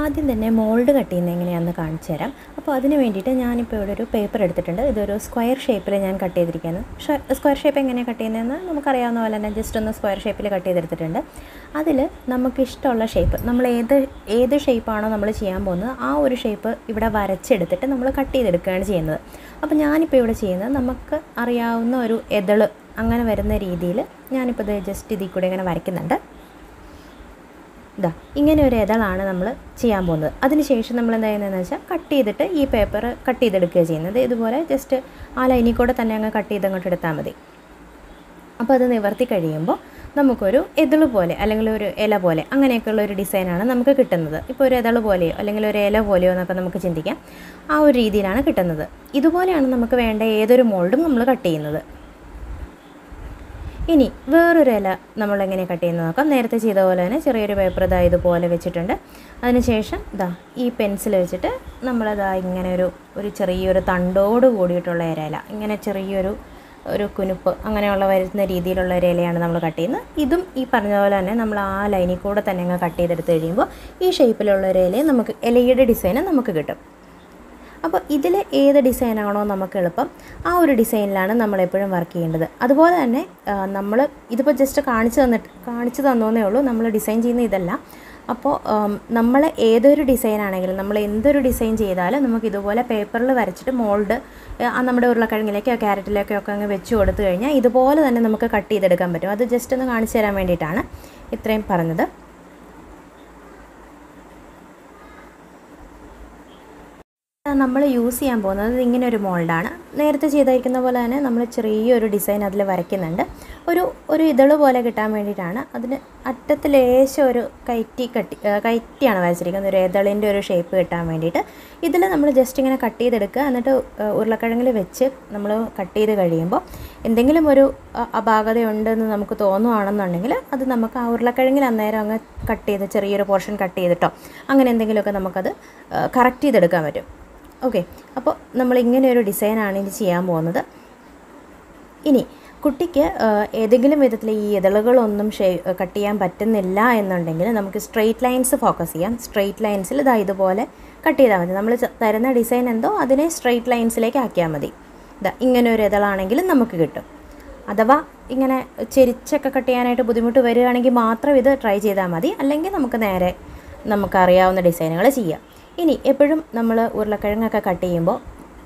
ആദ്യം തന്നെ mould cut ചെയ്യുന്നത് എങ്ങനെയാണെന്ന് കാണിച്ചു തരാം അപ്പോൾ അതിന് വേണ്ടിയിട്ട് ഞാനിപ്പോൾ ഇവിടെ ഒരു പേപ്പർ എടുത്തിട്ടുണ്ട് ഇതൊരു സ്ക്വയർ ഷേപ്പിൽ ഞാൻ കട്ട് ചെയ്തിരിക്കുന്നത് സ്ക്വയർ ഷേപ്പ് എങ്ങനെയാണ് കട്ട് ചെയ്യുന്നതെന്ന് നമുക്കറിയാവുന്ന പോലെ തന്നെ ജസ്റ്റ് ഒന്ന് സ്ക്വയർ ഷേപ്പിൽ കട്ട് ചെയ്തെടുത്തിട്ടുണ്ട് അതിൽ നമുക്കിഷ്ടമുള്ള ഷേപ്പ് നമ്മൾ ഏത് ഏത് ഷേപ്പാണോ നമ്മൾ ചെയ്യാൻ പോകുന്നത് ആ ഒരു ഷേപ്പ് ഇവിടെ വരച്ചെടുത്തിട്ട് നമ്മൾ കട്ട് ചെയ്തെടുക്കുകയാണ് ചെയ്യുന്നത് അപ്പോൾ ഞാനിപ്പോൾ ഇവിടെ ചെയ്യുന്നത് നമുക്ക് അറിയാവുന്ന ഒരു എതള് അങ്ങനെ വരുന്ന രീതിയിൽ ഞാനിപ്പോൾ ഇത് ജസ്റ്റ് ഇതിൽ കൂടെ ഇങ്ങനെ വരയ്ക്കുന്നുണ്ട് ഇതാ ഇങ്ങനെ ഒരു ഇതളാണ് നമ്മൾ ചെയ്യാൻ പോകുന്നത് അതിനുശേഷം നമ്മൾ എന്താ ചെയ്യുന്നതെന്ന് വെച്ചാൽ കട്ട് ചെയ്തിട്ട് ഈ പേപ്പർ കട്ട് ചെയ്തെടുക്കുക ചെയ്യുന്നത് ഇതുപോലെ ജസ്റ്റ് ആ ലൈനിൽ കൂടെ തന്നെ അങ്ങ് കട്ട് ചെയ്ത് അങ്ങോട്ട് എടുത്താൽ മതി അപ്പോൾ അത് നിവർത്തി കഴിയുമ്പോൾ നമുക്കൊരു എതിള് പോലെ അല്ലെങ്കിൽ ഒരു ഇല പോലെ അങ്ങനെയൊക്കെയുള്ള ഒരു ഡിസൈനാണ് നമുക്ക് കിട്ടുന്നത് ഇപ്പോൾ ഒരു ഇതള് പോലെയോ അല്ലെങ്കിൽ ഒരു ഇല പോലെയോ എന്നൊക്കെ നമുക്ക് ചിന്തിക്കാം ആ ഒരു രീതിയിലാണ് കിട്ടുന്നത് ഇതുപോലെയാണ് നമുക്ക് വേണ്ട ഏതൊരു മോൾഡും നമ്മൾ കട്ട് ചെയ്യുന്നത് ഇനി വേറൊരു ഇല നമ്മളെങ്ങനെ കട്ട് ചെയ്യുന്ന നോക്കാം നേരത്തെ ചെയ്ത പോലെ തന്നെ ചെറിയൊരു പേപ്പർ ഇതാ ഇതുപോലെ വെച്ചിട്ടുണ്ട് അതിനുശേഷം ഇതാ ഈ പെൻസിൽ വെച്ചിട്ട് നമ്മളിതാ ഇങ്ങനെ ഒരു ഒരു ചെറിയൊരു തണ്ടോട് കൂടിയിട്ടുള്ള ഇരയില ഇങ്ങനെ ചെറിയൊരു ഒരു കുനുപ്പ് അങ്ങനെയുള്ള വരുന്ന രീതിയിലുള്ള ഒരു ഇലയാണ് നമ്മൾ കട്ട് ചെയ്യുന്നത് ഇതും ഈ പറഞ്ഞ പോലെ തന്നെ നമ്മൾ ആ ലൈനിൽ കൂടെ തന്നെ അങ്ങ് കട്ട് ചെയ്തെടുത്ത് കഴിയുമ്പോൾ ഈ ഷേപ്പിലുള്ള ഒരു ഇലയെ നമുക്ക് ഇലയുടെ ഡിസൈനും നമുക്ക് കിട്ടും അപ്പോൾ ഇതിൽ ഏത് ഡിസൈനാണോ നമുക്ക് എളുപ്പം ആ ഒരു ഡിസൈനിലാണ് നമ്മളെപ്പോഴും വർക്ക് ചെയ്യേണ്ടത് അതുപോലെ തന്നെ നമ്മൾ ഇതിപ്പോൾ ജസ്റ്റ് കാണിച്ചു തന്നിട്ട് കാണിച്ചു തന്നോന്നേ ഉള്ളൂ നമ്മൾ ഡിസൈൻ ചെയ്യുന്ന ഇതല്ല അപ്പോൾ നമ്മൾ ഏതൊരു ഡിസൈനാണെങ്കിലും നമ്മൾ എന്തൊരു ഡിസൈൻ ചെയ്താലും നമുക്ക് ഇതുപോലെ പേപ്പറിൽ വരച്ചിട്ട് മോൾഡ് നമ്മുടെ ഉരുളക്കിഴങ്ങിലേക്കോ ക്യാരറ്റിലേക്കോ ഒക്കെ അങ്ങ് വെച്ച് കൊടുത്തു കഴിഞ്ഞാൽ ഇതുപോലെ തന്നെ നമുക്ക് കട്ട് ചെയ്തെടുക്കാൻ പറ്റും അത് ജസ്റ്റ് ഒന്ന് കാണിച്ചു തരാൻ വേണ്ടിയിട്ടാണ് ഇത്രയും പറഞ്ഞത് നമ്മൾ യൂസ് ചെയ്യാൻ പോകുന്നത് ഇങ്ങനെ ഒരു മോൾഡാണ് നേരത്തെ ചെയ്തിരിക്കുന്ന പോലെ തന്നെ നമ്മൾ ചെറിയൊരു ഡിസൈൻ അതിൽ വരയ്ക്കുന്നുണ്ട് ഒരു ഒരു ഇതള് പോലെ കിട്ടാൻ വേണ്ടിയിട്ടാണ് അതിന് അറ്റത്ത് ലേശം ഒരു കയറ്റി കട്ടി കയറ്റിയാണ് വരച്ചിരിക്കുന്നത് ഒരു ഇതളിൻ്റെ ഒരു ഷേപ്പ് കിട്ടാൻ വേണ്ടിയിട്ട് ഇതിൽ നമ്മൾ ജസ്റ്റ് ഇങ്ങനെ കട്ട് ചെയ്തെടുക്കുക എന്നിട്ട് ഉരുളക്കിഴങ്ങിൽ വെച്ച് നമ്മൾ കട്ട് ചെയ്ത് കഴിയുമ്പോൾ എന്തെങ്കിലും ഒരു അപാകതയുണ്ടെന്ന് നമുക്ക് തോന്നുകയാണെന്നുണ്ടെങ്കിൽ അത് നമുക്ക് ആ ഉരുളക്കിഴങ്ങിൽ അന്നേരം അങ്ങ് കട്ട് ചെയ്ത് ചെറിയൊരു പോർഷൻ കട്ട് ചെയ്തിട്ടോ അങ്ങനെ എന്തെങ്കിലുമൊക്കെ നമുക്കത് കറക്റ്റ് ചെയ്തെടുക്കാൻ പറ്റും ഓക്കെ അപ്പോൾ നമ്മൾ ഒരു ഡിസൈനാണ് ഇനി ചെയ്യാൻ പോകുന്നത് ഇനി കുട്ടിക്ക് ഏതെങ്കിലും വിധത്തിൽ ഈ ഇതളുകളൊന്നും ഷേ കട്ട് ചെയ്യാൻ പറ്റുന്നില്ല എന്നുണ്ടെങ്കിൽ നമുക്ക് സ്ട്രെയിറ്റ് ലൈൻസ് ഫോക്കസ് ചെയ്യാം സ്ട്രെയിറ്റ് ലൈൻസിൽ ഇതാ ഇതുപോലെ കട്ട് ചെയ്താൽ മതി നമ്മൾ തരുന്ന ഡിസൈൻ എന്തോ അതിനെ സ്ട്രെയിറ്റ് ലൈൻസിലേക്ക് ആക്കിയാൽ മതി ഇതാ ഇങ്ങനെ ഒരു ഇതളാണെങ്കിലും നമുക്ക് കിട്ടും അഥവാ ഇങ്ങനെ ചെരിച്ചൊക്കെ കട്ട് ചെയ്യാനായിട്ട് ബുദ്ധിമുട്ട് വരികയാണെങ്കിൽ മാത്രം ഇത് ട്രൈ ചെയ്താൽ മതി അല്ലെങ്കിൽ നമുക്ക് നേരെ നമുക്കറിയാവുന്ന ഡിസൈനുകൾ ചെയ്യാം ഇനി എപ്പോഴും നമ്മൾ ഉരുളക്കിഴങ്ങൊക്കെ കട്ട് ചെയ്യുമ്പോൾ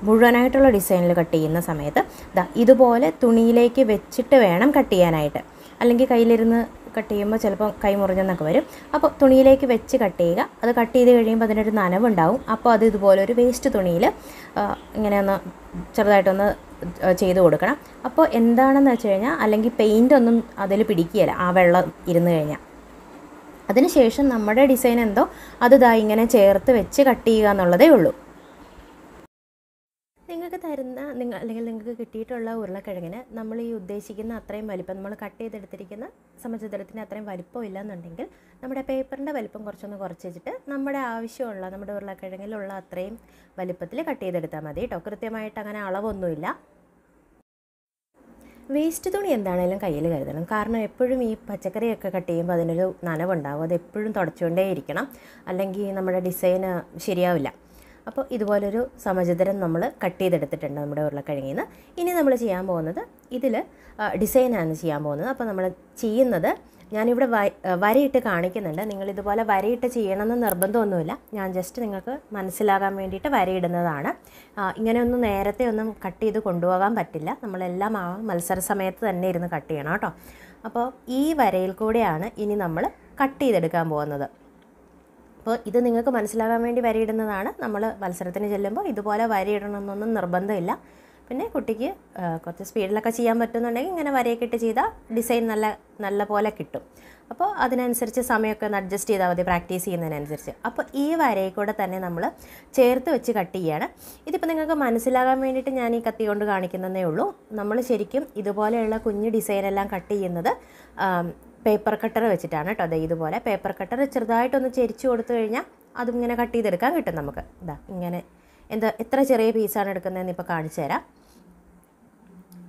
മുഴുവനായിട്ടുള്ള ഡിസൈനിൽ കട്ട് ചെയ്യുന്ന സമയത്ത് ദാ ഇതുപോലെ തുണിയിലേക്ക് വെച്ചിട്ട് വേണം കട്ട് ചെയ്യാനായിട്ട് അല്ലെങ്കിൽ കയ്യിലിരുന്ന് കട്ട് ചെയ്യുമ്പോൾ ചിലപ്പോൾ കൈ മുറിഞ്ഞെന്നൊക്കെ വരും അപ്പോൾ തുണിയിലേക്ക് വെച്ച് കട്ട് ചെയ്യുക അത് കട്ട് ചെയ്ത് കഴിയുമ്പോൾ അതിനൊരു നനവുണ്ടാവും അപ്പോൾ അത് ഇതുപോലെ ഒരു വേസ്റ്റ് തുണിയിൽ ഇങ്ങനെ ഒന്ന് ചെറുതായിട്ടൊന്ന് ചെയ്ത് കൊടുക്കണം അപ്പോൾ എന്താണെന്ന് വെച്ച് കഴിഞ്ഞാൽ അല്ലെങ്കിൽ പെയിൻ്റ് ഒന്നും അതിൽ പിടിക്കുകയില്ല ആ വെള്ളം ഇരുന്ന് കഴിഞ്ഞാൽ അതിനുശേഷം നമ്മുടെ ഡിസൈൻ എന്തോ അത് ഇതാ ഇങ്ങനെ ചേർത്ത് വെച്ച് കട്ട് ചെയ്യുക എന്നുള്ളതേ ഉള്ളൂ നിങ്ങൾക്ക് തരുന്ന നിങ്ങൾ അല്ലെങ്കിൽ നിങ്ങൾക്ക് കിട്ടിയിട്ടുള്ള ഉരുളക്കിഴങ്ങിന് നമ്മൾ ഈ ഉദ്ദേശിക്കുന്ന അത്രയും വലിപ്പം നമ്മൾ കട്ട് ചെയ്തെടുത്തിരിക്കുന്ന സമചതുരത്തിന് അത്രയും വലിപ്പം ഇല്ലെന്നുണ്ടെങ്കിൽ നമ്മുടെ പേപ്പറിൻ്റെ വലിപ്പം കുറച്ചൊന്ന് കുറച്ച് വെച്ചിട്ട് നമ്മുടെ ആവശ്യമുള്ള നമ്മുടെ ഉരുളക്കിഴങ്ങിലുള്ള അത്രയും വലിപ്പത്തിൽ കട്ട് ചെയ്തെടുത്താൽ മതി കേട്ടോ കൃത്യമായിട്ട് അങ്ങനെ അളവൊന്നുമില്ല വേസ്റ്റ് തുണി എന്താണേലും കയ്യിൽ കരുതണം കാരണം എപ്പോഴും ഈ പച്ചക്കറിയൊക്കെ കട്ട് ചെയ്യുമ്പോൾ അതിനൊരു നനവുണ്ടാവും അത് എപ്പോഴും തുടച്ചുകൊണ്ടേ ഇരിക്കണം അല്ലെങ്കിൽ നമ്മുടെ ഡിസൈൻ ശരിയാവില്ല അപ്പോൾ ഇതുപോലൊരു സമചിതരം നമ്മൾ കട്ട് ചെയ്തെടുത്തിട്ടുണ്ട് നമ്മുടെ ഉരുളക്കിഴങ്ങിൽ നിന്ന് ഇനി നമ്മൾ ചെയ്യാൻ പോകുന്നത് ഇതിൽ ഡിസൈനാണ് ചെയ്യാൻ പോകുന്നത് അപ്പോൾ നമ്മൾ ചെയ്യുന്നത് ഞാനിവിടെ വരയിട്ട് കാണിക്കുന്നുണ്ട് നിങ്ങൾ ഇതുപോലെ വരയിട്ട് ചെയ്യണമെന്ന് നിർബന്ധമൊന്നുമില്ല ഞാൻ ജസ്റ്റ് നിങ്ങൾക്ക് മനസ്സിലാകാൻ വേണ്ടിയിട്ട് വരയിടുന്നതാണ് ഇങ്ങനെ ഒന്നും നേരത്തെ ഒന്നും കട്ട് ചെയ്ത് കൊണ്ടുപോകാൻ പറ്റില്ല നമ്മളെല്ലാം ആ മത്സര സമയത്ത് തന്നെ ഇരുന്ന് കട്ട് ചെയ്യണം കേട്ടോ അപ്പോൾ ഈ വരയിൽ കൂടെയാണ് ഇനി നമ്മൾ കട്ട് ചെയ്തെടുക്കാൻ പോകുന്നത് അപ്പോൾ ഇത് നിങ്ങൾക്ക് മനസ്സിലാകാൻ വേണ്ടി വരയിടുന്നതാണ് നമ്മൾ മത്സരത്തിന് ചെല്ലുമ്പോൾ ഇതുപോലെ വരയിടണമെന്നൊന്നും നിർബന്ധമില്ല പിന്നെ കുട്ടിക്ക് കുറച്ച് സ്പീഡിലൊക്കെ ചെയ്യാൻ പറ്റുന്നുണ്ടെങ്കിൽ ഇങ്ങനെ വരയൊക്കെ ഇട്ട് ചെയ്താൽ ഡിസൈൻ നല്ല നല്ല പോലെ കിട്ടും അപ്പോൾ അതിനനുസരിച്ച് സമയമൊക്കെ ഒന്ന് അഡ്ജസ്റ്റ് ചെയ്താൽ മതി പ്രാക്ടീസ് ചെയ്യുന്നതിനനുസരിച്ച് അപ്പോൾ ഈ വരയിൽ കൂടെ തന്നെ നമ്മൾ ചേർത്ത് വെച്ച് കട്ട് ചെയ്യാണ് ഇതിപ്പോൾ നിങ്ങൾക്ക് മനസ്സിലാകാൻ വേണ്ടിയിട്ട് ഞാൻ ഈ കത്തി കൊണ്ട് കാണിക്കുന്നതേ ഉള്ളൂ നമ്മൾ ശരിക്കും ഇതുപോലെയുള്ള കുഞ്ഞു ഡിസൈനെല്ലാം കട്ട് ചെയ്യുന്നത് പേപ്പർ കട്ടർ വെച്ചിട്ടാണ് കേട്ടോ അതെ ഇതുപോലെ പേപ്പർ കട്ടർ ചെറുതായിട്ടൊന്ന് ചെരിച്ചു കൊടുത്തു കഴിഞ്ഞാൽ അതും ഇങ്ങനെ കട്ട് ചെയ്തെടുക്കാൻ കിട്ടും നമുക്ക് ഇതാ ഇങ്ങനെ എന്താ എത്ര ചെറിയ പീസാണ് എടുക്കുന്നതെന്ന് ഇപ്പോൾ കാണിച്ചു തരാം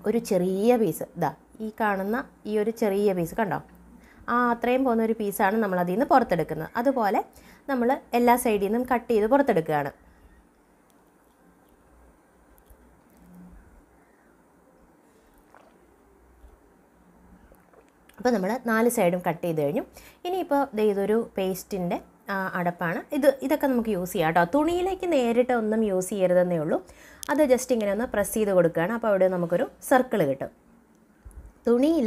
ഒരു ചെറിയ പീസ് ഇതാ ഈ കാണുന്ന ഈ ഒരു ചെറിയ പീസ് കണ്ടോ ആ അത്രയും പോകുന്ന ഒരു പീസാണ് നമ്മൾ അതിൽ നിന്ന് പുറത്തെടുക്കുന്നത് അതുപോലെ നമ്മൾ എല്ലാ സൈഡിൽ നിന്നും കട്ട് ചെയ്ത് പുറത്തെടുക്കുകയാണ് അപ്പോൾ നമ്മൾ നാല് സൈഡും കട്ട് ചെയ്ത് കഴിഞ്ഞു ഇനിയിപ്പോൾ ഇതൊരു പേസ്റ്റിൻ്റെ അടപ്പാണ് ഇത് ഇതൊക്കെ നമുക്ക് യൂസ് ചെയ്യാം കേട്ടോ തുണിയിലേക്ക് നേരിട്ട് ഒന്നും യൂസ് ചെയ്യരുതെന്നേ ഉള്ളൂ അത് ജസ്റ്റ് ഇങ്ങനെ ഒന്ന് പ്രസ് ചെയ്ത് കൊടുക്കുകയാണ് അപ്പോൾ അവിടെ നമുക്കൊരു സർക്കിൾ കിട്ടും തുണിയിൽ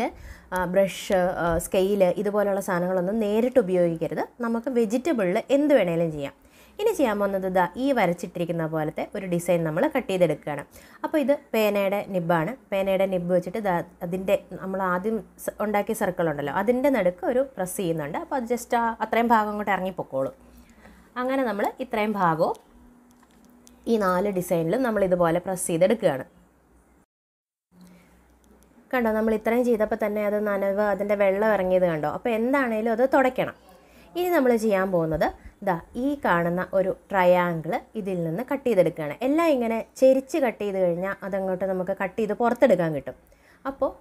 ബ്രഷ് സ്കെയില് ഇതുപോലെയുള്ള സാധനങ്ങളൊന്നും നേരിട്ട് ഉപയോഗിക്കരുത് നമുക്ക് വെജിറ്റബിളിൽ എന്ത് വേണേലും ചെയ്യാം ഇനി ചെയ്യാൻ പോകുന്നത് ഇതാ ഈ വരച്ചിട്ടിരിക്കുന്ന പോലത്തെ ഒരു ഡിസൈൻ നമ്മൾ കട്ട് ചെയ്തെടുക്കുകയാണ് അപ്പോൾ ഇത് പേനയുടെ നിബാണ് പേനയുടെ നിബ് വെച്ചിട്ട് ഇത് അതിൻ്റെ നമ്മൾ ആദ്യം ഉണ്ടാക്കിയ സർക്കിൾ ഉണ്ടല്ലോ അതിൻ്റെ നടുക്ക് ഒരു പ്രസ് ചെയ്യുന്നുണ്ട് അപ്പോൾ അത് ജസ്റ്റ് ആ അത്രയും ഭാഗം അങ്ങോട്ട് ഇറങ്ങിപ്പോക്കോളും അങ്ങനെ നമ്മൾ ഇത്രയും ഭാഗവും ഈ നാല് ഡിസൈനിലും നമ്മൾ ഇതുപോലെ പ്രസ് ചെയ്തെടുക്കുകയാണ് കണ്ടോ നമ്മൾ ഇത്രയും ചെയ്തപ്പോൾ തന്നെ അത് നനവ് അതിൻ്റെ വെള്ളം ഇറങ്ങിയത് കണ്ടോ അപ്പോൾ എന്താണേലും അത് തുടയ്ക്കണം ഇനി നമ്മൾ ചെയ്യാൻ പോകുന്നത് ദാ ഈ കാണുന്ന ഒരു ട്രയാങ്കിൾ ഇതിൽ നിന്ന് കട്ട് ചെയ്തെടുക്കുകയാണ് എല്ലാം ഇങ്ങനെ ചെരിച്ച് കട്ട് ചെയ്ത് കഴിഞ്ഞാൽ അതങ്ങോട്ട് നമുക്ക് കട്ട് ചെയ്ത് പുറത്തെടുക്കാൻ കിട്ടും അപ്പോൾ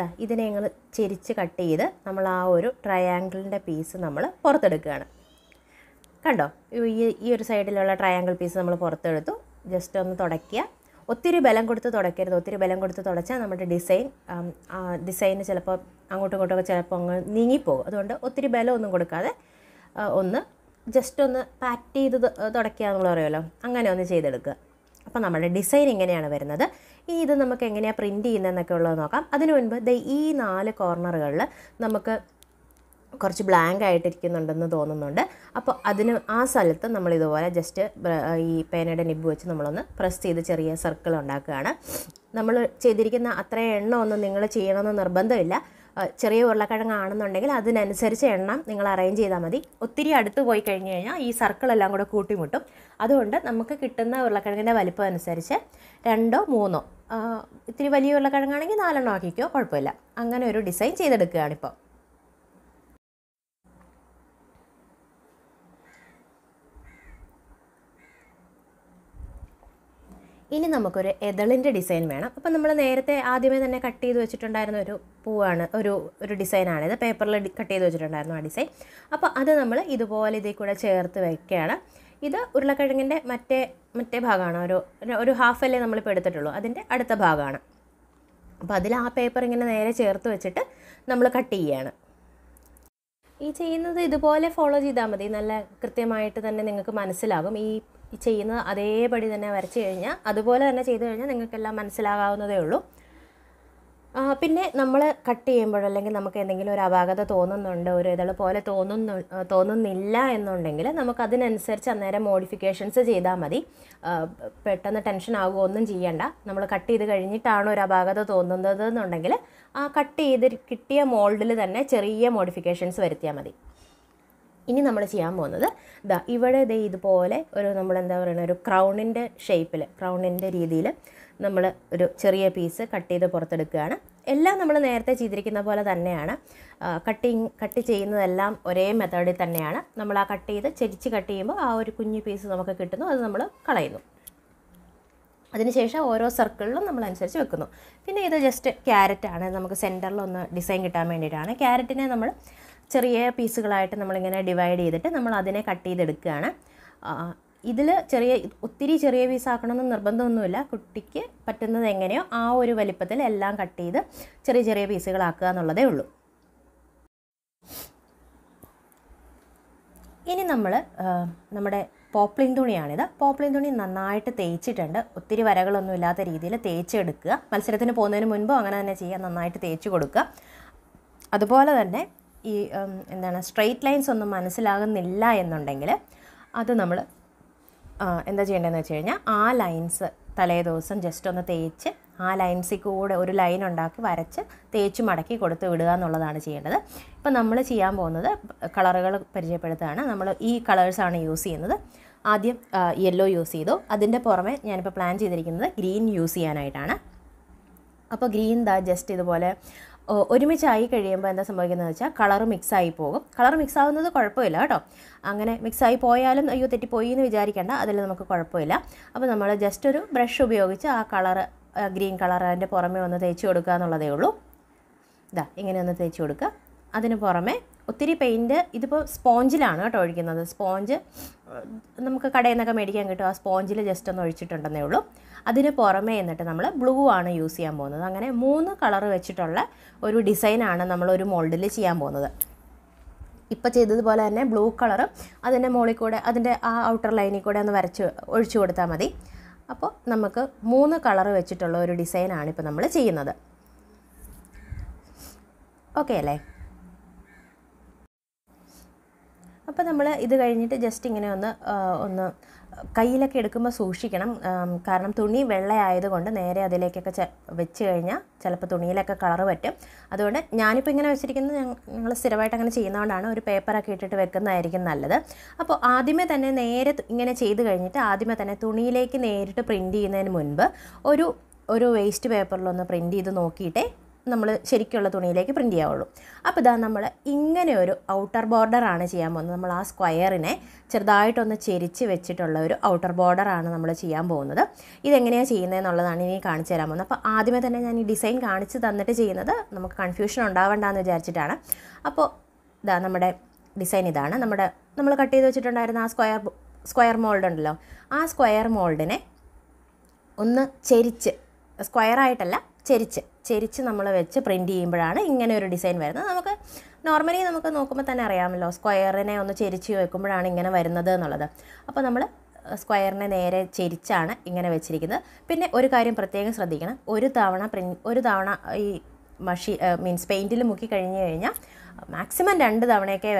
ദാ ഇതിനെ ഞങ്ങൾ ചെരിച്ച് കട്ട് ചെയ്ത് നമ്മൾ ആ ഒരു ട്രയാങ്കിളിൻ്റെ പീസ് നമ്മൾ പുറത്തെടുക്കുകയാണ് കണ്ടോ ഈ ഈ ഒരു സൈഡിലുള്ള ട്രയാങ്കിൾ പീസ് നമ്മൾ പുറത്തെടുത്തു ജസ്റ്റ് ഒന്ന് തുടയ്ക്കുക ഒത്തിരി ബലം കൊടുത്ത് തുടയ്ക്കരുത് ഒത്തിരി ബലം കൊടുത്ത് തുടച്ചാൽ നമ്മുടെ ഡിസൈൻ ഡിസൈന് ചിലപ്പോൾ അങ്ങോട്ടും ഇങ്ങോട്ടും ചിലപ്പോൾ അങ്ങ് നീങ്ങിപ്പോകും അതുകൊണ്ട് ഒത്തിരി ബലമൊന്നും കൊടുക്കാതെ ഒന്ന് ജസ്റ്റ് ഒന്ന് പാറ്റ് ചെയ്ത് തുടയ്ക്കുക എന്നുള്ള പറയുമല്ലോ അങ്ങനെ ഒന്ന് ചെയ്തെടുക്കുക അപ്പോൾ നമ്മുടെ ഡിസൈൻ ഇങ്ങനെയാണ് വരുന്നത് ഈ ഇത് നമുക്ക് എങ്ങനെയാണ് പ്രിൻറ്റ് ചെയ്യുന്നതെന്നൊക്കെ ഉള്ളത് നോക്കാം അതിനു മുൻപ് ദേ ഈ നാല് കോർണറുകളിൽ നമുക്ക് കുറച്ച് ബ്ലാങ്ക് ആയിട്ടിരിക്കുന്നുണ്ടെന്ന് തോന്നുന്നുണ്ട് അപ്പോൾ അതിന് ആ സ്ഥലത്ത് നമ്മൾ ഇതുപോലെ ജസ്റ്റ് ഈ പേനയുടെ നിബ് വെച്ച് നമ്മളൊന്ന് പ്രസ് ചെയ്ത് ചെറിയ സർക്കിൾ ഉണ്ടാക്കുകയാണ് നമ്മൾ ചെയ്തിരിക്കുന്ന അത്രയും എണ്ണം ഒന്നും നിങ്ങൾ ചെയ്യണമെന്ന് നിർബന്ധമില്ല ചെറിയ ഉരുളക്കിഴങ്ങാണെന്നുണ്ടെങ്കിൽ അതിനനുസരിച്ച് എണ്ണം നിങ്ങൾ അറേഞ്ച് ചെയ്താൽ മതി ഒത്തിരി അടുത്ത് പോയി കഴിഞ്ഞ് കഴിഞ്ഞാൽ ഈ സർക്കിളെല്ലാം കൂടെ കൂട്ടിമുട്ടും അതുകൊണ്ട് നമുക്ക് കിട്ടുന്ന ഉരുളക്കിഴങ്ങിൻ്റെ വലിപ്പം അനുസരിച്ച് രണ്ടോ മൂന്നോ ഇത്തിരി വലിയ ഉരുളക്കിഴങ്ങാണെങ്കിൽ നാലെണ്ണം ആക്കിക്കോ കുഴപ്പമില്ല അങ്ങനെ ഒരു ഡിസൈൻ ചെയ്തെടുക്കുകയാണിപ്പോൾ ഇനി നമുക്കൊരു എതളിൻ്റെ ഡിസൈൻ വേണം അപ്പം നമ്മൾ നേരത്തെ ആദ്യമേ തന്നെ കട്ട് ചെയ്ത് വെച്ചിട്ടുണ്ടായിരുന്ന ഒരു പൂവാണ് ഒരു ഒരു ഇത് പേപ്പറിൽ കട്ട് ചെയ്ത് വെച്ചിട്ടുണ്ടായിരുന്നു ആ ഡിസൈൻ അപ്പോൾ അത് നമ്മൾ ഇതുപോലെ ഇതിൽ കൂടെ ചേർത്ത് വയ്ക്കുകയാണ് ഇത് ഉരുളക്കിഴങ്ങിൻ്റെ മറ്റേ മറ്റേ ഭാഗമാണ് ഒരു ഒരു ഹാഫ് അല്ലേ നമ്മളിപ്പോൾ എടുത്തിട്ടുള്ളൂ അതിൻ്റെ അടുത്ത ഭാഗമാണ് അപ്പോൾ അതിൽ ആ പേപ്പർ ഇങ്ങനെ നേരെ ചേർത്ത് വെച്ചിട്ട് നമ്മൾ കട്ട് ചെയ്യുകയാണ് ഈ ചെയ്യുന്നത് ഇതുപോലെ ഫോളോ ചെയ്താൽ മതി നല്ല കൃത്യമായിട്ട് തന്നെ നിങ്ങൾക്ക് മനസ്സിലാകും ഈ ചെയ്യുന്നത് അതേപടി തന്നെ വരച്ച് കഴിഞ്ഞാൽ അതുപോലെ തന്നെ ചെയ്തു കഴിഞ്ഞാൽ നിങ്ങൾക്കെല്ലാം മനസ്സിലാകാവുന്നതേ ഉള്ളൂ പിന്നെ നമ്മൾ കട്ട് ചെയ്യുമ്പോൾ അല്ലെങ്കിൽ നമുക്ക് എന്തെങ്കിലും ഒരു അപാകത തോന്നുന്നുണ്ട് ഒരു ഇതൾ പോലെ തോന്നുന്നു തോന്നുന്നില്ല എന്നുണ്ടെങ്കിൽ നമുക്ക് അതിനനുസരിച്ച് അന്നേരം മോഡിഫിക്കേഷൻസ് ചെയ്താൽ മതി പെട്ടെന്ന് ടെൻഷൻ ആകുമോ ഒന്നും ചെയ്യണ്ട നമ്മൾ കട്ട് ചെയ്ത് കഴിഞ്ഞിട്ടാണ് ഒരു അപാകത തോന്നുന്നത് എന്നുണ്ടെങ്കിൽ ആ കട്ട് ചെയ്ത് കിട്ടിയ മോൾഡിൽ തന്നെ ചെറിയ മോഡിഫിക്കേഷൻസ് വരുത്തിയാൽ മതി ഇനി നമ്മൾ ചെയ്യാൻ പോകുന്നത് ദാ ഇവിടെ ദേ ഇതുപോലെ ഒരു നമ്മൾ എന്താ പറയുന്നത് ഒരു ക്രൗണിൻ്റെ ഷേപ്പിൽ ക്രൗണിൻ്റെ രീതിയിൽ നമ്മൾ ഒരു ചെറിയ പീസ് കട്ട് ചെയ്ത് പുറത്തെടുക്കുകയാണ് എല്ലാം നമ്മൾ നേരത്തെ ചെയ്തിരിക്കുന്ന പോലെ തന്നെയാണ് കട്ടിങ് കട്ട് ചെയ്യുന്നതെല്ലാം ഒരേ മെത്തേഡിൽ തന്നെയാണ് നമ്മൾ ആ കട്ട് ചെയ്ത് ചെരിച്ച് കട്ട് ചെയ്യുമ്പോൾ ആ ഒരു കുഞ്ഞു പീസ് നമുക്ക് കിട്ടുന്നു അത് നമ്മൾ കളയുന്നു അതിനുശേഷം ഓരോ സർക്കിളിലും നമ്മൾ അനുസരിച്ച് വെക്കുന്നു പിന്നെ ഇത് ജസ്റ്റ് ക്യാരറ്റാണ് നമുക്ക് സെൻറ്ററിലൊന്ന് ഒന്ന് ഡിസൈൻ കിട്ടാൻ വേണ്ടിയിട്ടാണ് ക്യാരറ്റിനെ നമ്മൾ ചെറിയ പീസുകളായിട്ട് നമ്മളിങ്ങനെ ഡിവൈഡ് ചെയ്തിട്ട് നമ്മൾ അതിനെ കട്ട് ചെയ്തെടുക്കുകയാണ് ഇതിൽ ചെറിയ ഒത്തിരി ചെറിയ പീസാക്കണമെന്ന് നിർബന്ധമൊന്നുമില്ല കുട്ടിക്ക് പറ്റുന്നത് എങ്ങനെയോ ആ ഒരു വലിപ്പത്തിൽ എല്ലാം കട്ട് ചെയ്ത് ചെറിയ ചെറിയ പീസുകളാക്കുക എന്നുള്ളതേ ഉള്ളൂ ഇനി നമ്മൾ നമ്മുടെ പോപ്ലിൻ തുണിയാണിത് പോപ്ലിൻ തുണി നന്നായിട്ട് തേച്ചിട്ടുണ്ട് ഒത്തിരി വരകളൊന്നും ഇല്ലാത്ത രീതിയിൽ തേച്ചെടുക്കുക മത്സരത്തിന് പോകുന്നതിന് മുൻപ് അങ്ങനെ തന്നെ ചെയ്യുക നന്നായിട്ട് തേച്ച് കൊടുക്കുക അതുപോലെ തന്നെ ഈ എന്താണ് സ്ട്രെയിറ്റ് ലൈൻസ് ഒന്നും മനസ്സിലാകുന്നില്ല എന്നുണ്ടെങ്കിൽ അത് നമ്മൾ എന്താ ചെയ്യേണ്ടതെന്ന് വെച്ച് കഴിഞ്ഞാൽ ആ ലൈൻസ് തലേ ദിവസം ജസ്റ്റ് ഒന്ന് തേച്ച് ആ ലൈൻസിൽ കൂടെ ഒരു ലൈൻ ഉണ്ടാക്കി വരച്ച് തേച്ച് മടക്കി കൊടുത്ത് വിടുക എന്നുള്ളതാണ് ചെയ്യേണ്ടത് ഇപ്പം നമ്മൾ ചെയ്യാൻ പോകുന്നത് കളറുകൾ പരിചയപ്പെടുത്തുകയാണ് നമ്മൾ ഈ കളേഴ്സാണ് യൂസ് ചെയ്യുന്നത് ആദ്യം യെല്ലോ യൂസ് ചെയ്തു അതിൻ്റെ പുറമെ ഞാനിപ്പോൾ പ്ലാൻ ചെയ്തിരിക്കുന്നത് ഗ്രീൻ യൂസ് ചെയ്യാനായിട്ടാണ് അപ്പോൾ ഗ്രീൻ ദാ ജസ്റ്റ് ഇതുപോലെ ഒരുമിച്ചായി കഴിയുമ്പോൾ എന്താ സംഭവിക്കുന്നത് വെച്ചാൽ കളർ മിക്സായി പോകും കളർ മിക്സ് ആവുന്നത് കുഴപ്പമില്ല കേട്ടോ അങ്ങനെ മിക്സായി പോയാലും അയ്യോ തെറ്റിപ്പോയി എന്ന് വിചാരിക്കേണ്ട അതിൽ നമുക്ക് കുഴപ്പമില്ല അപ്പോൾ നമ്മൾ ജസ്റ്റ് ഒരു ബ്രഷ് ഉപയോഗിച്ച് ആ കളർ ഗ്രീൻ കളർ അതിൻ്റെ പുറമേ ഒന്ന് തേച്ച് കൊടുക്കുക എന്നുള്ളതേ ഉള്ളൂ ഇതാ ഇങ്ങനെ ഒന്ന് തേച്ച് കൊടുക്കുക അതിന് പുറമേ ഒത്തിരി പെയിൻറ്റ് ഇതിപ്പോൾ സ്പോഞ്ചിലാണ് കേട്ടോ ഒഴിക്കുന്നത് സ്പോഞ്ച് നമുക്ക് കടയിൽ നിന്നൊക്കെ മേടിക്കാൻ കിട്ടും ആ സ്പോഞ്ചിൽ ജസ്റ്റ് ഒന്ന് ഒഴിച്ചിട്ടുണ്ടെന്നേ ഉള്ളൂ അതിന് പുറമേ എന്നിട്ട് നമ്മൾ ബ്ലൂ ആണ് യൂസ് ചെയ്യാൻ പോകുന്നത് അങ്ങനെ മൂന്ന് കളർ വെച്ചിട്ടുള്ള ഒരു ഡിസൈനാണ് നമ്മൾ ഒരു മോൾഡിൽ ചെയ്യാൻ പോകുന്നത് ഇപ്പം ചെയ്തതുപോലെ തന്നെ ബ്ലൂ കളറും അതിൻ്റെ മുകളിൽ കൂടെ അതിൻ്റെ ആ ഔട്ടർ ലൈനിൽ കൂടെ ഒന്ന് വരച്ച് ഒഴിച്ചു കൊടുത്താൽ മതി അപ്പോൾ നമുക്ക് മൂന്ന് കളർ വെച്ചിട്ടുള്ള ഒരു ഡിസൈനാണ് ഇപ്പോൾ നമ്മൾ ചെയ്യുന്നത് ഓക്കെ അല്ലേ അപ്പോൾ നമ്മൾ ഇത് കഴിഞ്ഞിട്ട് ജസ്റ്റ് ഇങ്ങനെ ഒന്ന് ഒന്ന് കയ്യിലൊക്കെ എടുക്കുമ്പോൾ സൂക്ഷിക്കണം കാരണം തുണി വെള്ളയായതുകൊണ്ട് നേരെ അതിലേക്കൊക്കെ വെച്ച് കഴിഞ്ഞാൽ ചിലപ്പോൾ തുണിയിലൊക്കെ കളർ പറ്റും അതുകൊണ്ട് ഞാനിപ്പോൾ ഇങ്ങനെ വെച്ചിരിക്കുന്നത് ഞങ്ങൾ സ്ഥിരമായിട്ട് അങ്ങനെ ചെയ്യുന്നതുകൊണ്ടാണ് ഒരു പേപ്പറൊക്കെ ഇട്ടിട്ട് വെക്കുന്നതായിരിക്കും നല്ലത് അപ്പോൾ ആദ്യമേ തന്നെ നേരെ ഇങ്ങനെ ചെയ്ത് കഴിഞ്ഞിട്ട് ആദ്യമേ തന്നെ തുണിയിലേക്ക് നേരിട്ട് പ്രിൻറ്റ് ചെയ്യുന്നതിന് മുൻപ് ഒരു ഒരു വേസ്റ്റ് പേപ്പറിലൊന്ന് പ്രിൻറ്റ് ചെയ്ത് നോക്കിയിട്ടേ നമ്മൾ ശരിക്കുള്ള തുണിയിലേക്ക് പ്രിൻ്റ് ചെയ്യാവുള്ളൂ അപ്പോൾ ഇതാ നമ്മൾ ഇങ്ങനെ ഒരു ഔട്ടർ ബോർഡറാണ് ചെയ്യാൻ പോകുന്നത് നമ്മൾ ആ സ്ക്വയറിനെ ചെറുതായിട്ടൊന്ന് ചെരിച്ച് വെച്ചിട്ടുള്ള ഒരു ഔട്ടർ ബോർഡറാണ് നമ്മൾ ചെയ്യാൻ പോകുന്നത് ഇതെങ്ങനെയാണ് ചെയ്യുന്നത് എന്നുള്ളതാണ് ഇനി കാണിച്ചു തരാൻ പോകുന്നത് അപ്പോൾ ആദ്യമേ തന്നെ ഞാൻ ഈ ഡിസൈൻ കാണിച്ച് തന്നിട്ട് ചെയ്യുന്നത് നമുക്ക് കൺഫ്യൂഷൻ ഉണ്ടാവേണ്ടെന്ന് വിചാരിച്ചിട്ടാണ് അപ്പോൾ ഇതാ നമ്മുടെ ഡിസൈൻ ഇതാണ് നമ്മുടെ നമ്മൾ കട്ട് ചെയ്ത് വെച്ചിട്ടുണ്ടായിരുന്ന ആ സ്ക്വയർ സ്ക്വയർ മോൾഡ് ഉണ്ടല്ലോ ആ സ്ക്വയർ മോൾഡിനെ ഒന്ന് ചെരിച്ച് സ്ക്വയറായിട്ടല്ല ചെരിച്ച് ചെരിച്ച് നമ്മൾ വെച്ച് പ്രിൻറ്റ് ചെയ്യുമ്പോഴാണ് ഇങ്ങനെ ഒരു ഡിസൈൻ വരുന്നത് നമുക്ക് നോർമലി നമുക്ക് നോക്കുമ്പോൾ തന്നെ അറിയാമല്ലോ സ്ക്വയറിനെ ഒന്ന് ചെരിച്ച് വെക്കുമ്പോഴാണ് ഇങ്ങനെ വരുന്നത് എന്നുള്ളത് അപ്പോൾ നമ്മൾ സ്ക്വയറിനെ നേരെ ചെരിച്ചാണ് ഇങ്ങനെ വെച്ചിരിക്കുന്നത് പിന്നെ ഒരു കാര്യം പ്രത്യേകം ശ്രദ്ധിക്കണം ഒരു തവണ പ്രിൻ ഒരു തവണ ഈ മഷി മീൻസ് പെയിൻറ്റിൽ മുക്കി കഴിഞ്ഞ് കഴിഞ്ഞാൽ മാക്സിമം രണ്ട് തവണയൊക്കെ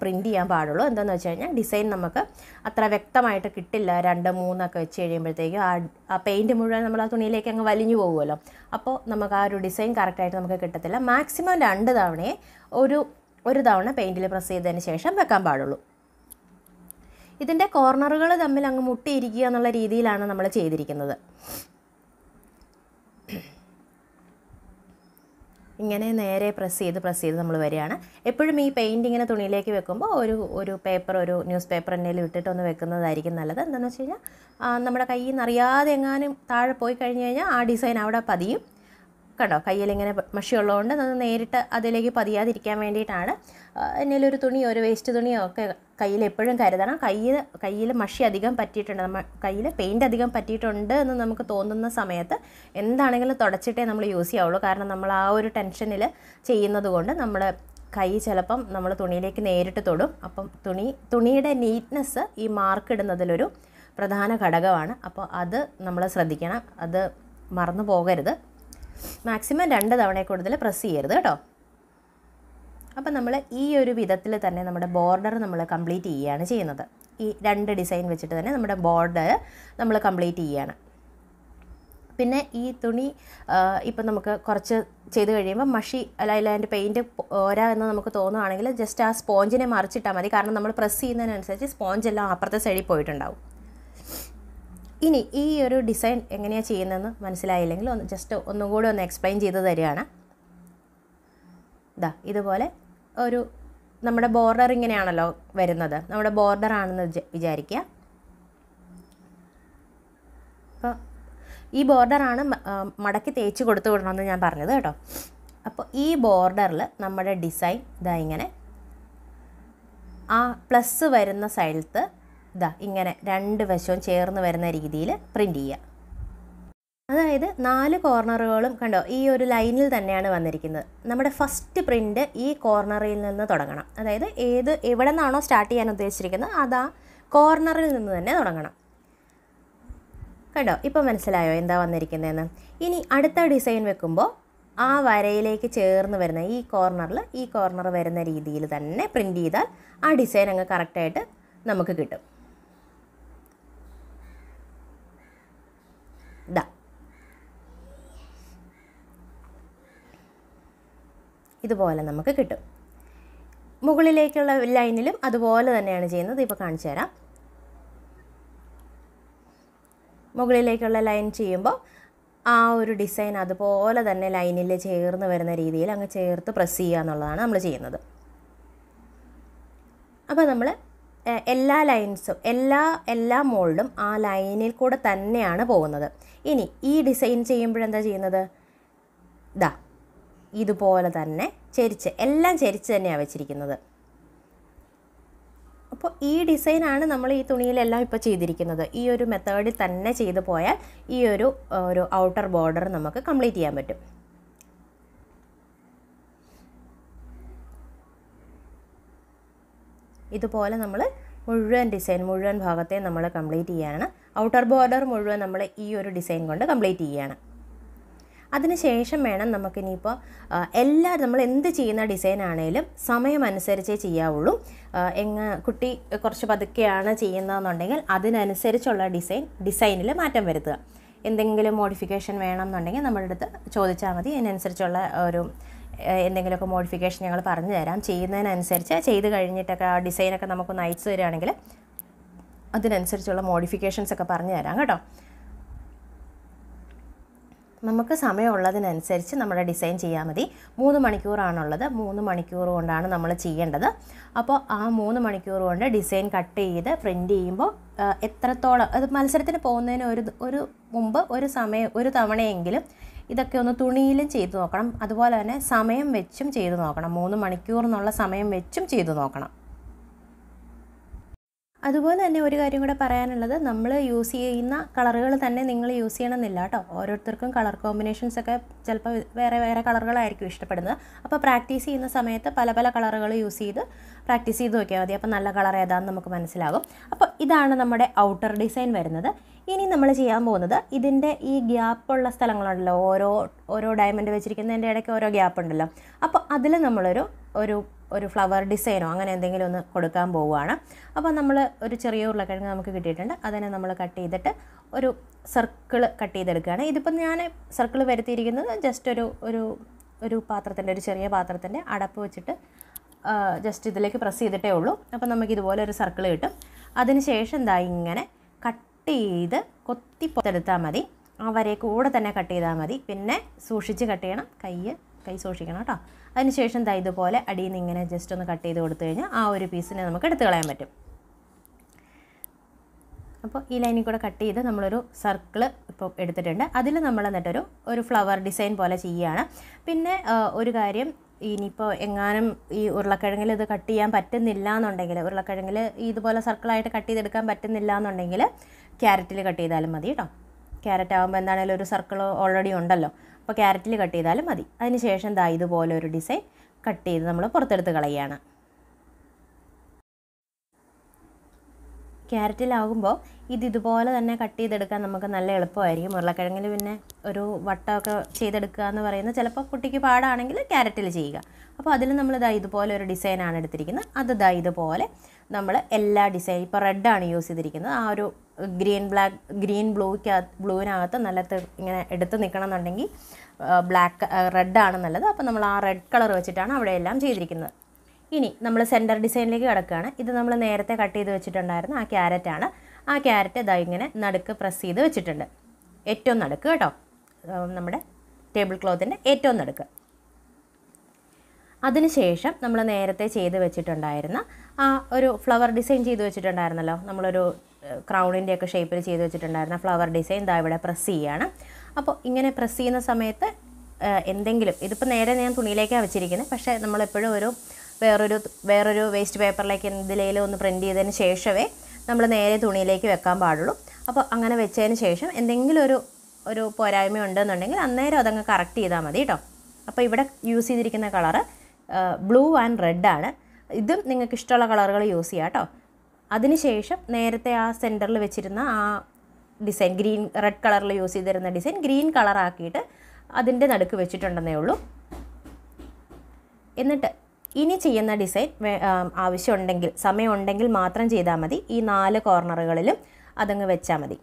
പ്രിൻറ്റ് ചെയ്യാൻ പാടുള്ളൂ എന്താണെന്ന് വെച്ച് കഴിഞ്ഞാൽ ഡിസൈൻ നമുക്ക് അത്ര വ്യക്തമായിട്ട് കിട്ടില്ല രണ്ട് മൂന്നൊക്കെ വെച്ച് കഴിയുമ്പോഴത്തേക്കും ആ ആ പെയിൻറ്റ് മുഴുവൻ നമ്മൾ ആ തുണിയിലേക്ക് അങ്ങ് വലിഞ്ഞു പോകുമല്ലോ അപ്പോൾ നമുക്ക് ആ ഒരു ഡിസൈൻ കറക്റ്റായിട്ട് നമുക്ക് കിട്ടത്തില്ല മാക്സിമം രണ്ട് തവണയെ ഒരു ഒരു തവണ പെയിൻറ്റിൽ പ്രസ് ചെയ്തതിന് ശേഷം വെക്കാൻ പാടുള്ളൂ ഇതിൻ്റെ കോർണറുകൾ തമ്മിൽ അങ്ങ് മുട്ടിയിരിക്കുക എന്നുള്ള രീതിയിലാണ് നമ്മൾ ചെയ്തിരിക്കുന്നത് ഇങ്ങനെ നേരെ പ്രസ് ചെയ്ത് പ്രസ് ചെയ്ത് നമ്മൾ വരികയാണ് എപ്പോഴും ഈ പെയിൻറ്റ് ഇങ്ങനെ തുണിയിലേക്ക് വെക്കുമ്പോൾ ഒരു ഒരു പേപ്പർ ഒരു ന്യൂസ് പേപ്പർ എന്തെങ്കിലും ഇട്ടിട്ടൊന്ന് ഒന്ന് വെക്കുന്നതായിരിക്കും നല്ലത് എന്താണെന്ന് വെച്ച് കഴിഞ്ഞാൽ നമ്മുടെ കയ്യിൽ നിന്ന് അറിയാതെ എങ്ങാനും താഴെ പോയി കഴിഞ്ഞ് കഴിഞ്ഞാൽ ആ ഡിസൈൻ അവിടെ പതിയും കണ്ടോ കയ്യിലിങ്ങനെ മഷിയുള്ളതുകൊണ്ട് അത് നേരിട്ട് അതിലേക്ക് പതിയാതിരിക്കാൻ വേണ്ടിയിട്ടാണ് എന്തെങ്കിലും ഒരു തുണിയോ ഒരു വേസ്റ്റ് തുണിയോ ഒക്കെ കയ്യിൽ എപ്പോഴും കരുതണം കയ്യിൽ കയ്യിൽ മഷി അധികം പറ്റിയിട്ടുണ്ട് നമ്മൾ കയ്യിൽ പെയിൻറ്റ് അധികം പറ്റിയിട്ടുണ്ട് എന്ന് നമുക്ക് തോന്നുന്ന സമയത്ത് എന്താണെങ്കിലും തുടച്ചിട്ടേ നമ്മൾ യൂസ് ചെയ്യാവുള്ളൂ കാരണം നമ്മൾ ആ ഒരു ടെൻഷനിൽ ചെയ്യുന്നത് കൊണ്ട് നമ്മൾ കൈ ചിലപ്പം നമ്മൾ തുണിയിലേക്ക് നേരിട്ട് തൊടും അപ്പം തുണി തുണിയുടെ നീറ്റ്നെസ് ഈ മാർക്ക് ഇടുന്നതിലൊരു പ്രധാന ഘടകമാണ് അപ്പോൾ അത് നമ്മൾ ശ്രദ്ധിക്കണം അത് മറന്നു പോകരുത് മാക്സിമം രണ്ട് തവണ കൂടുതൽ പ്രസ് ചെയ്യരുത് കേട്ടോ അപ്പം നമ്മൾ ഈ ഒരു വിധത്തിൽ തന്നെ നമ്മുടെ ബോർഡർ നമ്മൾ കംപ്ലീറ്റ് ചെയ്യുകയാണ് ചെയ്യുന്നത് ഈ രണ്ട് ഡിസൈൻ വെച്ചിട്ട് തന്നെ നമ്മുടെ ബോർഡർ നമ്മൾ കംപ്ലീറ്റ് ചെയ്യുകയാണ് പിന്നെ ഈ തുണി ഇപ്പം നമുക്ക് കുറച്ച് ചെയ്ത് കഴിയുമ്പോൾ മഷി അല്ല അതിൻ്റെ പെയിൻറ്റ് ഓരാ എന്ന് നമുക്ക് തോന്നുകയാണെങ്കിൽ ജസ്റ്റ് ആ സ്പോഞ്ചിനെ മറിച്ചിട്ടാൽ മതി കാരണം നമ്മൾ പ്രസ് ചെയ്യുന്നതിനനുസരിച്ച് സ്പോഞ്ചെല്ലാം അപ്പുറത്തെ സൈഡിൽ പോയിട്ടുണ്ടാവും ഇനി ഈ ഒരു ഡിസൈൻ എങ്ങനെയാണ് ചെയ്യുന്നതെന്ന് മനസ്സിലായില്ലെങ്കിൽ ഒന്ന് ജസ്റ്റ് ഒന്നും കൂടി ഒന്ന് എക്സ്പ്ലെയിൻ ചെയ്ത് തരികയാണ് ഇതാ ഇതുപോലെ ഒരു നമ്മുടെ ബോർഡർ ഇങ്ങനെയാണല്ലോ വരുന്നത് നമ്മുടെ ബോർഡർ ആണെന്ന് വിചാരിക്കുക അപ്പോൾ ഈ ബോർഡറാണ് മടക്കി തേച്ച് കൊടുത്തു വിടണമെന്ന് ഞാൻ പറഞ്ഞത് കേട്ടോ അപ്പോൾ ഈ ബോർഡറിൽ നമ്മുടെ ഡിസൈൻ ഇതാ ഇങ്ങനെ ആ പ്ലസ് വരുന്ന സ്ഥലത്ത് ഇതാ ഇങ്ങനെ രണ്ട് വശവും ചേർന്ന് വരുന്ന രീതിയിൽ പ്രിൻറ്റ് ചെയ്യുക അതായത് നാല് കോർണറുകളും കണ്ടോ ഈ ഒരു ലൈനിൽ തന്നെയാണ് വന്നിരിക്കുന്നത് നമ്മുടെ ഫസ്റ്റ് പ്രിൻ്റ് ഈ കോർണറിൽ നിന്ന് തുടങ്ങണം അതായത് ഏത് എവിടെ നിന്നാണോ സ്റ്റാർട്ട് ചെയ്യാൻ ഉദ്ദേശിച്ചിരിക്കുന്നത് അതാ കോർണറിൽ നിന്ന് തന്നെ തുടങ്ങണം കണ്ടോ ഇപ്പോൾ മനസ്സിലായോ എന്താ വന്നിരിക്കുന്നതെന്ന് ഇനി അടുത്ത ഡിസൈൻ വെക്കുമ്പോൾ ആ വരയിലേക്ക് ചേർന്ന് വരുന്ന ഈ കോർണറിൽ ഈ കോർണർ വരുന്ന രീതിയിൽ തന്നെ പ്രിൻറ്റ് ചെയ്താൽ ആ ഡിസൈൻ അങ്ങ് കറക്റ്റായിട്ട് നമുക്ക് കിട്ടും ദ ഇതുപോലെ നമുക്ക് കിട്ടും മുകളിലേക്കുള്ള ലൈനിലും അതുപോലെ തന്നെയാണ് ചെയ്യുന്നത് ഇപ്പോൾ കാണിച്ചു തരാം മുകളിലേക്കുള്ള ലൈൻ ചെയ്യുമ്പോൾ ആ ഒരു ഡിസൈൻ അതുപോലെ തന്നെ ലൈനിൽ ചേർന്ന് വരുന്ന രീതിയിൽ അങ്ങ് ചേർത്ത് പ്രസ് ചെയ്യുക എന്നുള്ളതാണ് നമ്മൾ ചെയ്യുന്നത് അപ്പോൾ നമ്മൾ എല്ലാ ലൈൻസും എല്ലാ എല്ലാ മോൾഡും ആ ലൈനിൽ കൂടെ തന്നെയാണ് പോകുന്നത് ഇനി ഈ ഡിസൈൻ ചെയ്യുമ്പോഴെന്താ ചെയ്യുന്നത് ദാ ഇതുപോലെ തന്നെ ചെരിച്ച് എല്ലാം ചെരിച്ച് തന്നെയാണ് വെച്ചിരിക്കുന്നത് അപ്പോൾ ഈ ഡിസൈനാണ് നമ്മൾ ഈ തുണിയിലെല്ലാം ഇപ്പോൾ ചെയ്തിരിക്കുന്നത് ഈ ഒരു മെത്തേഡിൽ തന്നെ ചെയ്തു പോയാൽ ഈ ഒരു ഒരു ഔട്ടർ ബോർഡർ നമുക്ക് കംപ്ലീറ്റ് ചെയ്യാൻ പറ്റും ഇതുപോലെ നമ്മൾ മുഴുവൻ ഡിസൈൻ മുഴുവൻ ഭാഗത്തെ നമ്മൾ കംപ്ലീറ്റ് ചെയ്യുകയാണ് ഔട്ടർ ബോർഡർ മുഴുവൻ നമ്മൾ ഈ ഒരു ഡിസൈൻ കൊണ്ട് കംപ്ലീറ്റ് ചെയ്യുകയാണ് അതിനുശേഷം വേണം നമുക്കിനിയിപ്പോൾ എല്ലാ നമ്മൾ എന്ത് ചെയ്യുന്ന ഡിസൈൻ ആണെങ്കിലും സമയമനുസരിച്ചേ ചെയ്യാവുള്ളൂ എങ്ങ കുട്ടി കുറച്ച് പതുക്കെയാണ് ചെയ്യുന്നതെന്നുണ്ടെങ്കിൽ അതിനനുസരിച്ചുള്ള ഡിസൈൻ ഡിസൈനിൽ മാറ്റം വരുത്തുക എന്തെങ്കിലും മോഡിഫിക്കേഷൻ വേണമെന്നുണ്ടെങ്കിൽ നമ്മുടെ അടുത്ത് ചോദിച്ചാൽ മതി അതിനനുസരിച്ചുള്ള ഒരു എന്തെങ്കിലുമൊക്കെ മോഡിഫിക്കേഷൻ ഞങ്ങൾ പറഞ്ഞു തരാം ചെയ്യുന്നതിനനുസരിച്ച് ചെയ്ത് കഴിഞ്ഞിട്ടൊക്കെ ആ ഡിസൈനൊക്കെ നമുക്ക് അയച്ചു തരികയാണെങ്കിൽ അതിനനുസരിച്ചുള്ള മോഡിഫിക്കേഷൻസ് ഒക്കെ പറഞ്ഞു തരാം കേട്ടോ നമുക്ക് സമയമുള്ളതിനനുസരിച്ച് നമ്മുടെ ഡിസൈൻ ചെയ്യാൽ മതി മൂന്ന് മണിക്കൂറാണുള്ളത് മൂന്ന് മണിക്കൂർ കൊണ്ടാണ് നമ്മൾ ചെയ്യേണ്ടത് അപ്പോൾ ആ മൂന്ന് മണിക്കൂർ കൊണ്ട് ഡിസൈൻ കട്ട് ചെയ്ത് പ്രിൻ്റ് ചെയ്യുമ്പോൾ എത്രത്തോളം അത് മത്സരത്തിന് പോകുന്നതിന് ഒരു ഒരു മുമ്പ് ഒരു സമയം ഒരു തവണയെങ്കിലും ഇതൊക്കെ ഒന്ന് തുണിയിലും ചെയ്തു നോക്കണം അതുപോലെ തന്നെ സമയം വെച്ചും ചെയ്തു നോക്കണം മൂന്ന് മണിക്കൂർ എന്നുള്ള സമയം വെച്ചും ചെയ്തു നോക്കണം അതുപോലെ തന്നെ ഒരു കാര്യം കൂടെ പറയാനുള്ളത് നമ്മൾ യൂസ് ചെയ്യുന്ന കളറുകൾ തന്നെ നിങ്ങൾ യൂസ് ചെയ്യണമെന്നില്ല കേട്ടോ ഓരോരുത്തർക്കും കളർ കോമ്പിനേഷൻസ് ഒക്കെ ചിലപ്പോൾ വേറെ വേറെ കളറുകളായിരിക്കും ഇഷ്ടപ്പെടുന്നത് അപ്പോൾ പ്രാക്ടീസ് ചെയ്യുന്ന സമയത്ത് പല പല കളറുകൾ യൂസ് ചെയ്ത് പ്രാക്ടീസ് ചെയ്ത് നോക്കിയാൽ മതി അപ്പോൾ നല്ല കളർ ഏതാണെന്ന് നമുക്ക് മനസ്സിലാകും അപ്പോൾ ഇതാണ് നമ്മുടെ ഔട്ടർ ഡിസൈൻ വരുന്നത് ഇനി നമ്മൾ ചെയ്യാൻ പോകുന്നത് ഇതിൻ്റെ ഈ ഗ്യാപ്പുള്ള സ്ഥലങ്ങളുണ്ടല്ലോ ഓരോ ഓരോ ഡയമണ്ട് വെച്ചിരിക്കുന്നതിൻ്റെ ഇടയ്ക്ക് ഓരോ ഗ്യാപ്പ് ഉണ്ടല്ലോ അപ്പോൾ അതിൽ നമ്മളൊരു ഒരു ഒരു ഫ്ലവർ ഡിസൈനോ അങ്ങനെ എന്തെങ്കിലും ഒന്ന് കൊടുക്കാൻ പോവുകയാണ് അപ്പോൾ നമ്മൾ ഒരു ചെറിയ ഉരുളക്കിഴങ്ങ് നമുക്ക് കിട്ടിയിട്ടുണ്ട് അതിനെ നമ്മൾ കട്ട് ചെയ്തിട്ട് ഒരു സർക്കിൾ കട്ട് ചെയ്തെടുക്കുകയാണ് ഇതിപ്പോൾ ഞാൻ സർക്കിൾ വരുത്തിയിരിക്കുന്നത് ജസ്റ്റ് ഒരു ഒരു ഒരു പാത്രത്തിൻ്റെ ഒരു ചെറിയ പാത്രത്തിൻ്റെ അടപ്പ് വെച്ചിട്ട് ജസ്റ്റ് ഇതിലേക്ക് പ്രസ് ചെയ്തിട്ടേ ഉള്ളൂ അപ്പോൾ നമുക്ക് ഇതുപോലെ ഒരു സർക്കിൾ കിട്ടും അതിനുശേഷം എന്താ ഇങ്ങനെ കട്ട് ചെയ്ത് കൊത്തി പൊത്തെടുത്താൽ മതി ആ വരെ കൂടെ തന്നെ കട്ട് ചെയ്താൽ മതി പിന്നെ സൂക്ഷിച്ച് കട്ട് ചെയ്യണം കയ്യ് കൈ സൂക്ഷിക്കണം കേട്ടോ അതിനുശേഷം ദാ ഇതുപോലെ അടിയിൽ നിന്ന് ഇങ്ങനെ ജസ്റ്റ് ഒന്ന് കട്ട് ചെയ്ത് കൊടുത്തു കഴിഞ്ഞാൽ ആ ഒരു പീസിനെ നമുക്ക് എടുത്ത് കളയാൻ പറ്റും അപ്പോൾ ഈ ലൈനിൽ കൂടെ കട്ട് ചെയ്ത് നമ്മളൊരു സർക്കിൾ ഇപ്പോൾ എടുത്തിട്ടുണ്ട് അതിൽ നമ്മൾ എന്നിട്ടൊരു ഒരു ഫ്ലവർ ഡിസൈൻ പോലെ ചെയ്യുകയാണ് പിന്നെ ഒരു കാര്യം ഇനിയിപ്പോൾ എങ്ങാനും ഈ ഉരുളക്കിഴങ്ങിൽ ഇത് കട്ട് ചെയ്യാൻ പറ്റുന്നില്ല എന്നുണ്ടെങ്കിൽ ഉരുളക്കിഴങ്ങിൽ ഇതുപോലെ സർക്കിളായിട്ട് കട്ട് ചെയ്തെടുക്കാൻ പറ്റുന്നില്ല എന്നുണ്ടെങ്കിൽ ക്യാരറ്റിൽ കട്ട് ചെയ്താലും മതി കേട്ടോ ക്യാരറ്റ് ആകുമ്പോൾ എന്താണെങ്കിലും ഒരു സർക്കിൾ ഓൾറെഡി ഉണ്ടല്ലോ അപ്പോൾ ക്യാരറ്റിൽ കട്ട് ചെയ്താലും മതി അതിനുശേഷം ദാ ഇതുപോലെ ഒരു ഡിസൈൻ കട്ട് ചെയ്ത് നമ്മൾ പുറത്തെടുത്ത് കളയുകയാണ് ക്യാരറ്റിലാകുമ്പോൾ ഇത് ഇതുപോലെ തന്നെ കട്ട് ചെയ്തെടുക്കാൻ നമുക്ക് നല്ല എളുപ്പമായിരിക്കും ഉരുളക്കിഴങ്ങിൽ പിന്നെ ഒരു വട്ടമൊക്കെ ചെയ്തെടുക്കുക എന്ന് പറയുന്നത് ചിലപ്പോൾ കുട്ടിക്ക് പാടാണെങ്കിൽ ക്യാരറ്റിൽ ചെയ്യുക അപ്പോൾ അതിൽ നമ്മൾ ദാ ഇതുപോലെ ഒരു ഡിസൈനാണ് എടുത്തിരിക്കുന്നത് അത് ദാ ഇതുപോലെ നമ്മൾ എല്ലാ ഡിസൈൻ ഇപ്പോൾ റെഡാണ് യൂസ് ചെയ്തിരിക്കുന്നത് ആ ഒരു ഗ്രീൻ ബ്ലാക്ക് ഗ്രീൻ ബ്ലൂക്ക് ബ്ലൂവിനകത്ത് നല്ല ഇങ്ങനെ എടുത്ത് നിൽക്കണം എന്നുണ്ടെങ്കിൽ ബ്ലാക്ക് റെഡാണ് നല്ലത് അപ്പോൾ നമ്മൾ ആ റെഡ് കളർ വെച്ചിട്ടാണ് അവിടെ എല്ലാം ചെയ്തിരിക്കുന്നത് ഇനി നമ്മൾ സെൻറ്റർ ഡിസൈനിലേക്ക് കിടക്കുകയാണ് ഇത് നമ്മൾ നേരത്തെ കട്ട് ചെയ്ത് വെച്ചിട്ടുണ്ടായിരുന്ന ആ ക്യാരറ്റാണ് ആ ക്യാരറ്റ് ഇതാ ഇങ്ങനെ നടുക്ക് പ്രസ് ചെയ്ത് വെച്ചിട്ടുണ്ട് ഏറ്റവും നടുക്ക് കേട്ടോ നമ്മുടെ ടേബിൾ ക്ലോത്തിൻ്റെ ഏറ്റവും നടുക്ക് അതിനുശേഷം നമ്മൾ നേരത്തെ ചെയ്ത് വെച്ചിട്ടുണ്ടായിരുന്ന ആ ഒരു ഫ്ലവർ ഡിസൈൻ ചെയ്ത് വെച്ചിട്ടുണ്ടായിരുന്നല്ലോ നമ്മളൊരു ക്രൗണിൻ്റെയൊക്കെ ഷേപ്പിൽ ചെയ്ത് വെച്ചിട്ടുണ്ടായിരുന്ന ഫ്ലവർ ഡിസൈൻ ഇതാ ഇവിടെ പ്രസ് ചെയ്യുകയാണ് അപ്പോൾ ഇങ്ങനെ പ്രസ് ചെയ്യുന്ന സമയത്ത് എന്തെങ്കിലും ഇതിപ്പോൾ നേരെ ഞാൻ തുണിയിലേക്കാണ് വെച്ചിരിക്കുന്നത് പക്ഷേ നമ്മളെപ്പോഴും ഒരു വേറൊരു വേറൊരു വേസ്റ്റ് പേപ്പറിലേക്ക് എന്തിലേലും ഒന്ന് പ്രിൻറ്റ് ചെയ്തതിന് ശേഷമേ നമ്മൾ നേരെ തുണിയിലേക്ക് വെക്കാൻ പാടുള്ളൂ അപ്പോൾ അങ്ങനെ വെച്ചതിന് ശേഷം എന്തെങ്കിലും ഒരു ഒരു പോരായ്മ ഉണ്ടെന്നുണ്ടെങ്കിൽ അന്നേരം അതങ്ങ് കറക്റ്റ് ചെയ്താൽ മതി കേട്ടോ അപ്പോൾ ഇവിടെ യൂസ് ചെയ്തിരിക്കുന്ന കളറ് ബ്ലൂ ആൻഡ് റെഡ് ആണ് ഇതും നിങ്ങൾക്ക് ഇഷ്ടമുള്ള കളറുകൾ യൂസ് ചെയ്യാം കേട്ടോ അതിനുശേഷം നേരത്തെ ആ സെൻറ്ററിൽ വെച്ചിരുന്ന ആ ഡിസൈൻ ഗ്രീൻ റെഡ് കളറിൽ യൂസ് ചെയ്തിരുന്ന ഡിസൈൻ ഗ്രീൻ കളറാക്കിയിട്ട് അതിൻ്റെ നടുക്ക് വെച്ചിട്ടുണ്ടെന്നേ ഉള്ളൂ എന്നിട്ട് ഇനി ചെയ്യുന്ന ഡിസൈൻ ആവശ്യമുണ്ടെങ്കിൽ സമയമുണ്ടെങ്കിൽ മാത്രം ചെയ്താൽ മതി ഈ നാല് കോർണറുകളിലും അതങ്ങ് വെച്ചാൽ മതി